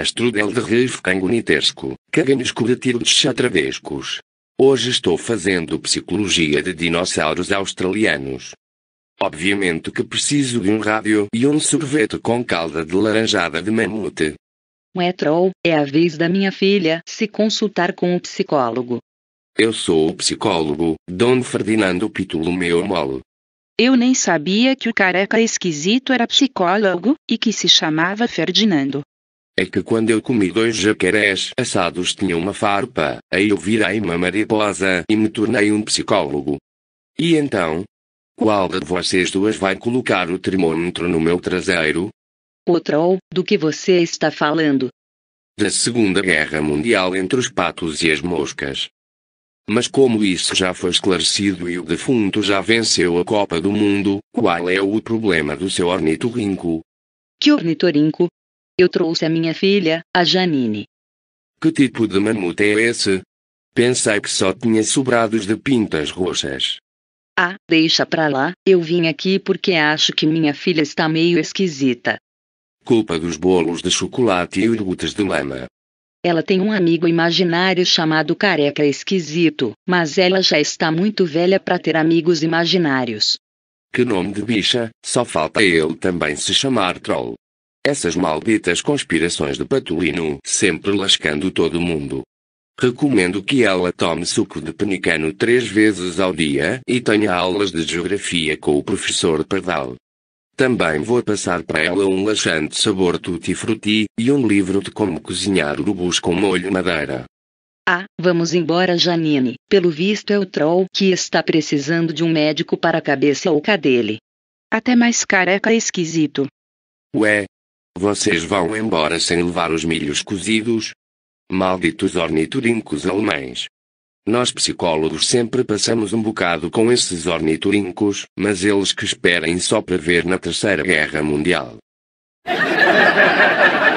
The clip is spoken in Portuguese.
Estrudel de reif cangonitesco, caganesco de tiros chatravescos. Hoje estou fazendo psicologia de dinossauros australianos. Obviamente que preciso de um rádio e um sorvete com calda de laranjada de mamute. Metrol, é a vez da minha filha se consultar com o psicólogo. Eu sou o psicólogo, Dom Ferdinando Meu Molo. Eu nem sabia que o careca esquisito era psicólogo, e que se chamava Ferdinando. É que quando eu comi dois jacarés assados tinha uma farpa, aí eu virei uma mariposa e me tornei um psicólogo. E então? Qual de vocês duas vai colocar o termômetro no meu traseiro? O troll, do que você está falando? Da Segunda Guerra Mundial entre os patos e as moscas. Mas como isso já foi esclarecido e o defunto já venceu a Copa do Mundo, qual é o problema do seu ornitorrinco? Que ornitorrinco? Eu trouxe a minha filha, a Janine. Que tipo de mamute é esse? Pensei que só tinha sobrados de pintas roxas. Ah, deixa pra lá, eu vim aqui porque acho que minha filha está meio esquisita. Culpa dos bolos de chocolate e grutas de lama. Ela tem um amigo imaginário chamado Careca Esquisito, mas ela já está muito velha para ter amigos imaginários. Que nome de bicha, só falta ele também se chamar Troll. Essas malditas conspirações de Patulino, sempre lascando todo mundo. Recomendo que ela tome suco de penicano três vezes ao dia e tenha aulas de geografia com o professor Pardal. Também vou passar para ela um laxante sabor tutti-frutti, e um livro de como cozinhar urubus com molho madeira. Ah, vamos embora Janine, pelo visto é o troll que está precisando de um médico para a cabeça oca dele. Até mais careca esquisito. Ué? Vocês vão embora sem levar os milhos cozidos? Malditos ornitorincos alemães. Nós psicólogos sempre passamos um bocado com esses ornitorincos, mas eles que esperem só para ver na Terceira Guerra Mundial.